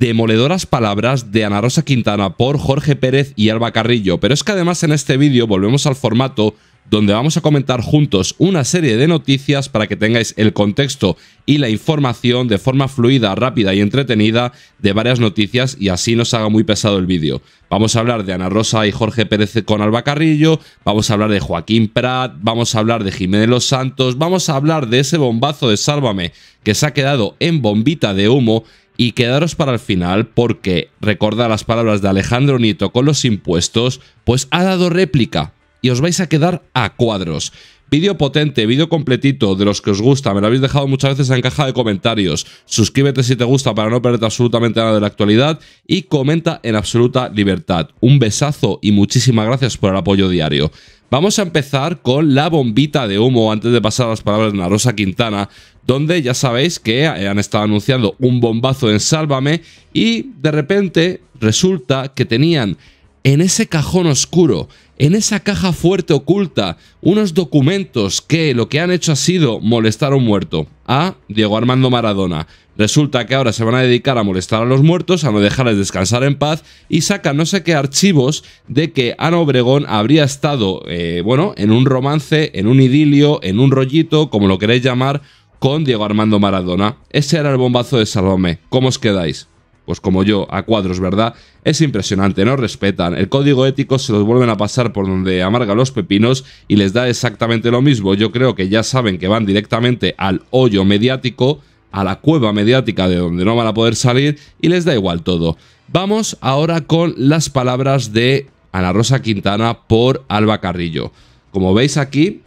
demoledoras palabras de Ana Rosa Quintana por Jorge Pérez y Alba Carrillo. Pero es que además en este vídeo volvemos al formato donde vamos a comentar juntos una serie de noticias para que tengáis el contexto y la información de forma fluida, rápida y entretenida de varias noticias y así nos haga muy pesado el vídeo. Vamos a hablar de Ana Rosa y Jorge Pérez con Alba Carrillo, vamos a hablar de Joaquín Prat, vamos a hablar de Jiménez Los Santos, vamos a hablar de ese bombazo de Sálvame que se ha quedado en bombita de humo y quedaros para el final porque, recordad las palabras de Alejandro Nieto con los impuestos, pues ha dado réplica y os vais a quedar a cuadros. Vídeo potente, vídeo completito, de los que os gusta, me lo habéis dejado muchas veces en caja de comentarios. Suscríbete si te gusta para no perderte absolutamente nada de la actualidad y comenta en absoluta libertad. Un besazo y muchísimas gracias por el apoyo diario. Vamos a empezar con la bombita de humo, antes de pasar a las palabras de Narosa Quintana, donde ya sabéis que eh, han estado anunciando un bombazo en Sálvame y de repente resulta que tenían en ese cajón oscuro en esa caja fuerte oculta unos documentos que lo que han hecho ha sido molestar a un muerto, a Diego Armando Maradona. Resulta que ahora se van a dedicar a molestar a los muertos, a no dejarles descansar en paz y sacan no sé qué archivos de que Ana Obregón habría estado, eh, bueno, en un romance, en un idilio, en un rollito, como lo queréis llamar, con Diego Armando Maradona. Ese era el bombazo de Salomé. ¿Cómo os quedáis? pues como yo, a cuadros, ¿verdad? Es impresionante, no respetan. El código ético se los vuelven a pasar por donde amarga los pepinos y les da exactamente lo mismo. Yo creo que ya saben que van directamente al hoyo mediático, a la cueva mediática de donde no van a poder salir y les da igual todo. Vamos ahora con las palabras de Ana Rosa Quintana por Alba Carrillo. Como veis aquí,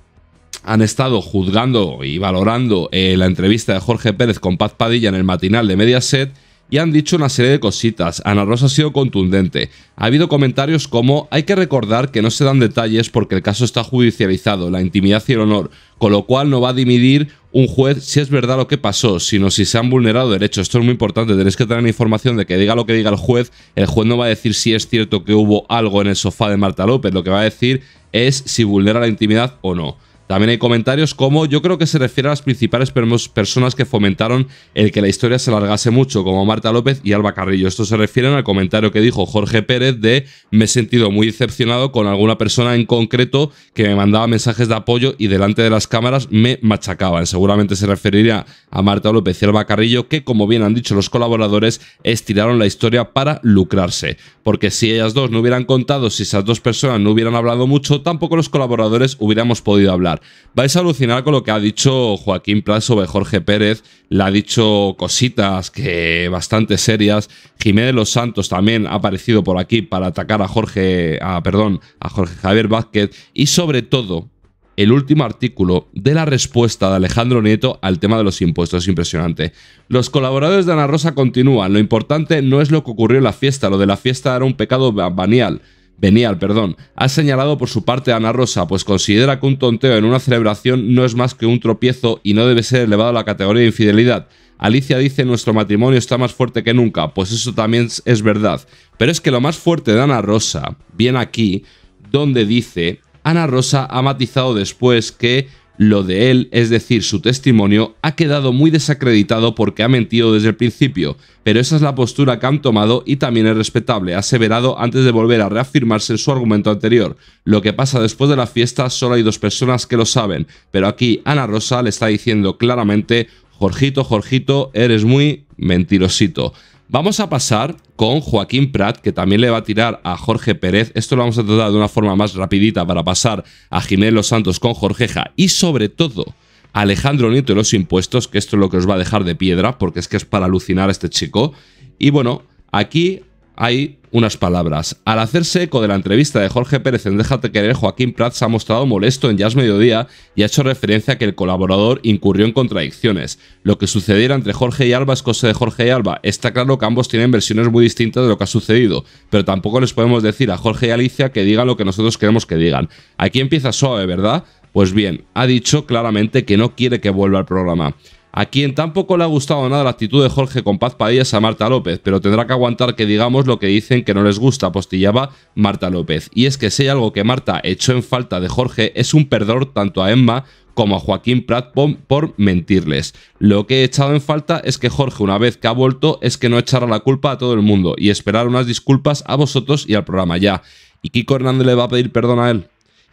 han estado juzgando y valorando eh, la entrevista de Jorge Pérez con Paz Padilla en el matinal de Mediaset y han dicho una serie de cositas. Ana Rosa ha sido contundente. Ha habido comentarios como hay que recordar que no se dan detalles porque el caso está judicializado, la intimidad y el honor, con lo cual no va a dividir un juez si es verdad lo que pasó, sino si se han vulnerado derechos. Esto es muy importante, tenéis que tener información de que diga lo que diga el juez, el juez no va a decir si es cierto que hubo algo en el sofá de Marta López, lo que va a decir es si vulnera la intimidad o no. También hay comentarios como yo creo que se refiere a las principales personas que fomentaron el que la historia se alargase mucho, como Marta López y Alba Carrillo. Esto se refiere al comentario que dijo Jorge Pérez de me he sentido muy decepcionado con alguna persona en concreto que me mandaba mensajes de apoyo y delante de las cámaras me machacaban. Seguramente se referiría a Marta López y Alba Carrillo que, como bien han dicho los colaboradores, estiraron la historia para lucrarse. Porque si ellas dos no hubieran contado, si esas dos personas no hubieran hablado mucho, tampoco los colaboradores hubiéramos podido hablar vais a alucinar con lo que ha dicho Joaquín Plazo sobre Jorge Pérez, le ha dicho cositas que bastante serias. Jiménez Los Santos también ha aparecido por aquí para atacar a Jorge, perdón, a Jorge Javier Vázquez y sobre todo el último artículo de la respuesta de Alejandro Nieto al tema de los impuestos. Es impresionante. Los colaboradores de Ana Rosa continúan. Lo importante no es lo que ocurrió en la fiesta. Lo de la fiesta era un pecado banial. Benial, perdón, ha señalado por su parte a Ana Rosa, pues considera que un tonteo en una celebración no es más que un tropiezo y no debe ser elevado a la categoría de infidelidad. Alicia dice nuestro matrimonio está más fuerte que nunca, pues eso también es verdad. Pero es que lo más fuerte de Ana Rosa viene aquí, donde dice, Ana Rosa ha matizado después que lo de él, es decir, su testimonio, ha quedado muy desacreditado porque ha mentido desde el principio, pero esa es la postura que han tomado y también es respetable, ha aseverado antes de volver a reafirmarse en su argumento anterior. Lo que pasa después de la fiesta solo hay dos personas que lo saben, pero aquí Ana Rosa le está diciendo claramente, Jorgito, Jorgito, eres muy mentirosito. Vamos a pasar con Joaquín Prat, que también le va a tirar a Jorge Pérez. Esto lo vamos a tratar de una forma más rapidita para pasar a Jiménez Los Santos con Jorgeja y sobre todo Alejandro Nieto y los impuestos, que esto es lo que os va a dejar de piedra, porque es que es para alucinar a este chico. Y bueno, aquí hay unas palabras. Al hacerse eco de la entrevista de Jorge Pérez en Déjate querer, Joaquín Prats ha mostrado molesto en Jazz Mediodía y ha hecho referencia a que el colaborador incurrió en contradicciones. Lo que sucediera entre Jorge y Alba es cosa de Jorge y Alba. Está claro que ambos tienen versiones muy distintas de lo que ha sucedido, pero tampoco les podemos decir a Jorge y Alicia que digan lo que nosotros queremos que digan. Aquí empieza suave, ¿verdad? Pues bien, ha dicho claramente que no quiere que vuelva al programa. A quien tampoco le ha gustado nada la actitud de Jorge con Paz Padillas a Marta López, pero tendrá que aguantar que digamos lo que dicen que no les gusta, postillaba Marta López. Y es que si hay algo que Marta echó en falta de Jorge es un perdón tanto a Emma como a Joaquín Prat por mentirles. Lo que he echado en falta es que Jorge, una vez que ha vuelto, es que no echara la culpa a todo el mundo y esperar unas disculpas a vosotros y al programa ya. ¿Y Kiko Hernández le va a pedir perdón a él?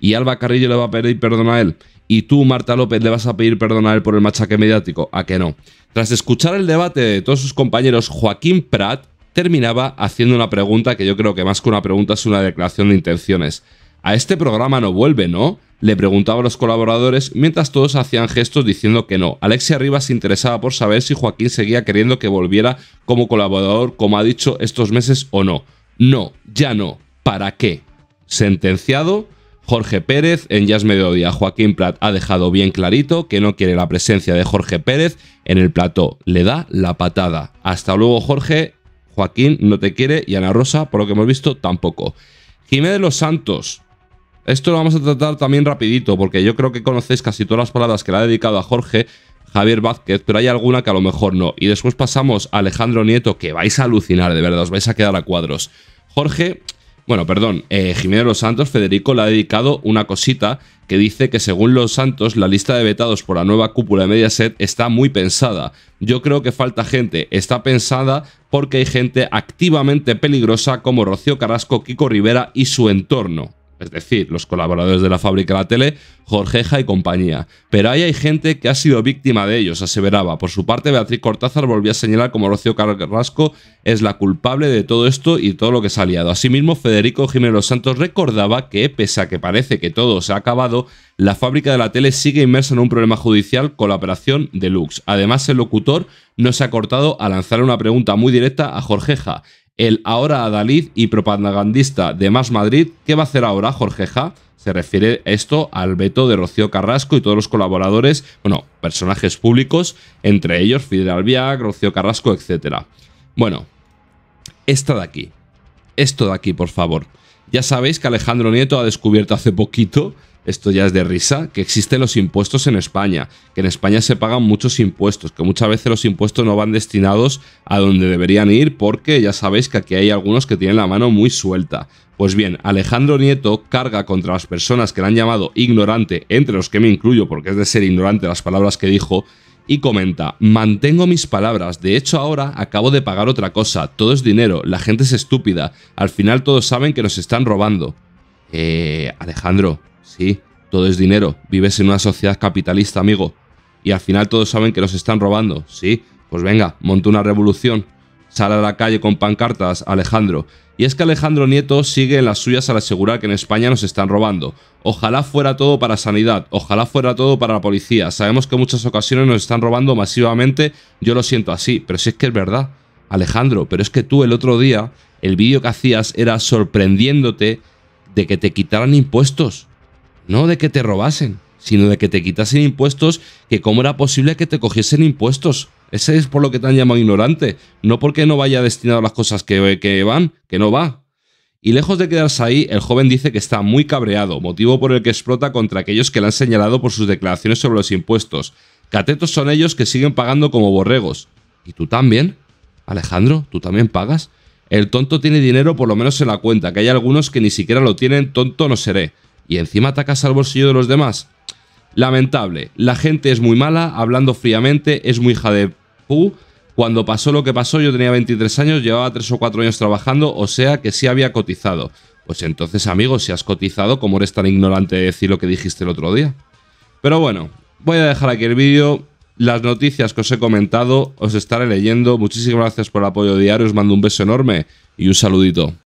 ¿Y Alba Carrillo le va a pedir perdón a él? ¿Y tú, Marta López, le vas a pedir perdón a él por el machaque mediático? ¿A que no? Tras escuchar el debate de todos sus compañeros, Joaquín Prat terminaba haciendo una pregunta que yo creo que más que una pregunta es una declaración de intenciones. A este programa no vuelve, ¿no? Le preguntaba a los colaboradores mientras todos hacían gestos diciendo que no. Alexia Rivas se interesaba por saber si Joaquín seguía queriendo que volviera como colaborador, como ha dicho, estos meses o no. No, ya no. ¿Para qué? Sentenciado Jorge Pérez en Jazz Mediodía. Joaquín Prat ha dejado bien clarito que no quiere la presencia de Jorge Pérez en el plató. Le da la patada. Hasta luego, Jorge. Joaquín no te quiere y Ana Rosa, por lo que hemos visto, tampoco. Jiménez Los Santos. Esto lo vamos a tratar también rapidito, porque yo creo que conocéis casi todas las palabras que le ha dedicado a Jorge Javier Vázquez, pero hay alguna que a lo mejor no. Y después pasamos a Alejandro Nieto, que vais a alucinar, de verdad, os vais a quedar a cuadros. Jorge bueno, perdón, eh, Jiménez Los Santos, Federico le ha dedicado una cosita que dice que según Los Santos, la lista de vetados por la nueva cúpula de Mediaset está muy pensada. Yo creo que falta gente, está pensada porque hay gente activamente peligrosa como Rocío Carrasco, Kiko Rivera y su entorno es decir, los colaboradores de la fábrica de la tele, Jorgeja y compañía. Pero ahí hay gente que ha sido víctima de ellos, aseveraba. Por su parte, Beatriz Cortázar volvió a señalar como Rocío Carrasco es la culpable de todo esto y todo lo que se ha liado. Asimismo, Federico Jiménez Los Santos recordaba que, pese a que parece que todo se ha acabado, la fábrica de la tele sigue inmersa en un problema judicial con la operación Deluxe. Además, el locutor no se ha cortado a lanzar una pregunta muy directa a Jorgeja el ahora adalid y propagandista de Más Madrid. ¿Qué va a hacer ahora Jorge Se refiere esto al veto de Rocío Carrasco y todos los colaboradores, bueno, personajes públicos, entre ellos Fidel Albiac, Rocío Carrasco, etc. Bueno, esta de aquí. Esto de aquí, por favor. Ya sabéis que Alejandro Nieto ha descubierto hace poquito esto ya es de risa, que existen los impuestos en España, que en España se pagan muchos impuestos, que muchas veces los impuestos no van destinados a donde deberían ir porque ya sabéis que aquí hay algunos que tienen la mano muy suelta. Pues bien, Alejandro Nieto carga contra las personas que le han llamado ignorante, entre los que me incluyo porque es de ser ignorante las palabras que dijo, y comenta, mantengo mis palabras, de hecho ahora acabo de pagar otra cosa, todo es dinero, la gente es estúpida, al final todos saben que nos están robando. Eh, Alejandro, Sí, todo es dinero. Vives en una sociedad capitalista, amigo. Y al final todos saben que nos están robando. Sí, pues venga, monta una revolución. Sale a la calle con pancartas, Alejandro. Y es que Alejandro Nieto sigue en las suyas al asegurar que en España nos están robando. Ojalá fuera todo para sanidad, ojalá fuera todo para la policía. Sabemos que en muchas ocasiones nos están robando masivamente, yo lo siento así, pero si es que es verdad. Alejandro, pero es que tú el otro día, el vídeo que hacías era sorprendiéndote de que te quitaran impuestos. No de que te robasen, sino de que te quitasen impuestos, que cómo era posible que te cogiesen impuestos. Ese es por lo que te han llamado ignorante, no porque no vaya destinado a las cosas que, van, que no va. Y lejos de quedarse ahí, el joven dice que está muy cabreado, motivo por el que explota contra aquellos que le han señalado por sus declaraciones sobre los impuestos. Catetos son ellos que siguen pagando como borregos. ¿Y tú también? Alejandro, ¿tú también pagas? El tonto tiene dinero por lo menos en la cuenta, que hay algunos que ni siquiera lo tienen, tonto no seré y encima atacas al bolsillo de los demás. Lamentable, la gente es muy mala, hablando fríamente, es muy hija de pu. Cuando pasó lo que pasó, yo tenía 23 años, llevaba 3 o 4 años trabajando, o sea que sí había cotizado. Pues entonces, amigo, si has cotizado, ¿cómo eres tan ignorante de decir lo que dijiste el otro día? Pero bueno, voy a dejar aquí el vídeo. Las noticias que os he comentado, os estaré leyendo. Muchísimas gracias por el apoyo diario, os mando un beso enorme y un saludito.